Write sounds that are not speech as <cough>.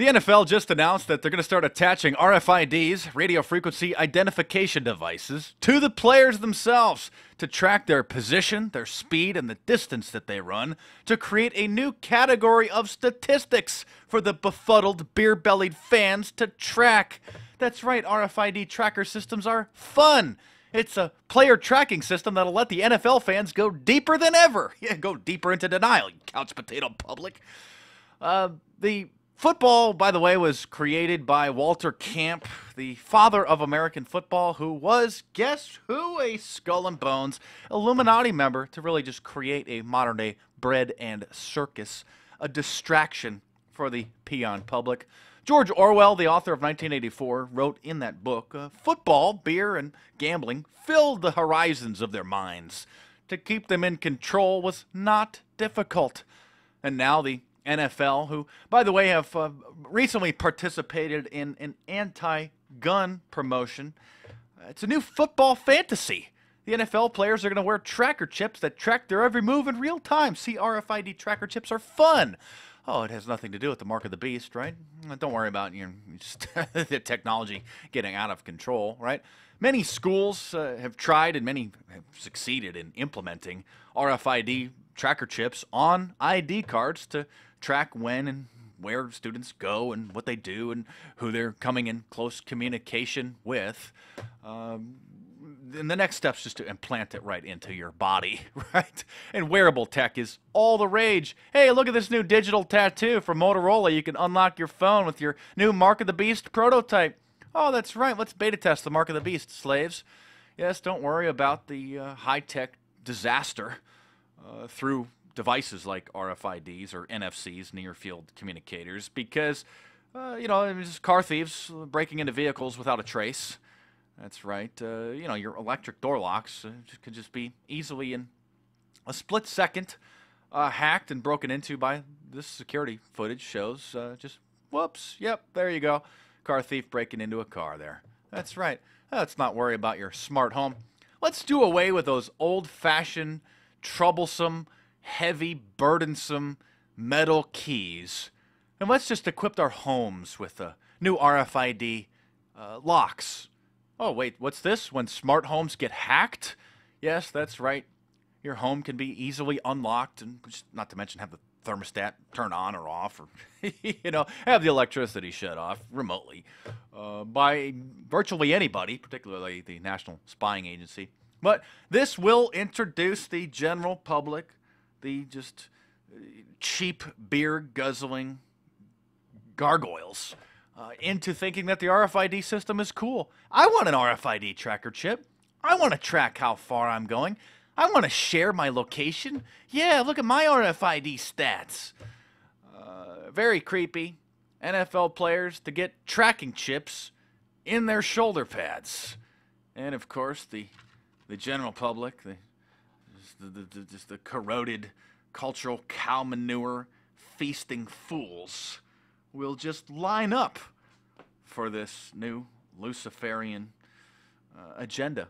The NFL just announced that they're going to start attaching RFIDs, radio frequency identification devices, to the players themselves to track their position, their speed, and the distance that they run to create a new category of statistics for the befuddled, beer bellied fans to track. That's right, RFID tracker systems are fun. It's a player tracking system that'll let the NFL fans go deeper than ever. <laughs> Yeah, go deeper into denial, you couch potato public. Uh, the Football, by the way, was created by Walter Camp, the father of American football, who was, guess who, a skull and bones Illuminati member to really just create a modern day bread and circus, a distraction for the peon public. George Orwell, the author of 1984, wrote in that book uh, football, beer, and gambling filled the horizons of their minds. To keep them in control was not difficult. And now the NFL, who, by the way, have uh, recently participated in an anti gun promotion. It's a new football fantasy. The NFL players are going to wear tracker chips that track their every move in real time. See, RFID tracker chips are fun. Oh, it has nothing to do with the mark of the beast, right? Don't worry about your <laughs> the technology getting out of control, right? Many schools uh, have tried and many have succeeded in implementing RFID tracker chips on ID cards to track when and where students go and what they do and who they're coming in close communication with. Um, then the next step's just to implant it right into your body, <laughs> right? And wearable tech is all the rage. Hey, look at this new digital tattoo from Motorola. You can unlock your phone with your new Mark of the Beast prototype. Oh, that's right. Let's beta test the Mark of the Beast, slaves. Yes, don't worry about the uh, high tech disaster uh, through devices like RFIDs or NFCs, near field communicators, because, uh, you know, it's car thieves breaking into vehicles without a trace. That's right. Uh, you know, your electric door locks uh, could just be easily in a split second uh, hacked and broken into by this security footage shows uh, just whoops, yep, there you go. Car thief breaking into a car there. That's right. Let's not worry about your smart home. Let's do away with those old fashioned, troublesome, heavy, burdensome metal keys. And let's just equip our homes with uh, new RFID uh, locks. Oh, wait, what's this? When smart homes get hacked? Yes, that's right. Your home can be easily unlocked, and not to mention have the thermostat turn on or off, or <laughs> you know, have the electricity shut off remotely uh, by virtually anybody, particularly the National Spying Agency. But this will introduce the general public the just uh, cheap beer guzzling gargoyles uh, into thinking that the RFID system is cool. I want an RFID tracker chip. I want to track how far I'm going. I want to share my location. Yeah, look at my RFID stats. Uh, very creepy. NFL players to get tracking chips in their shoulder pads. And of course, the, the general public, the the, the, just the corroded cultural cow manure feasting fools will just line up for this new Luciferian uh, agenda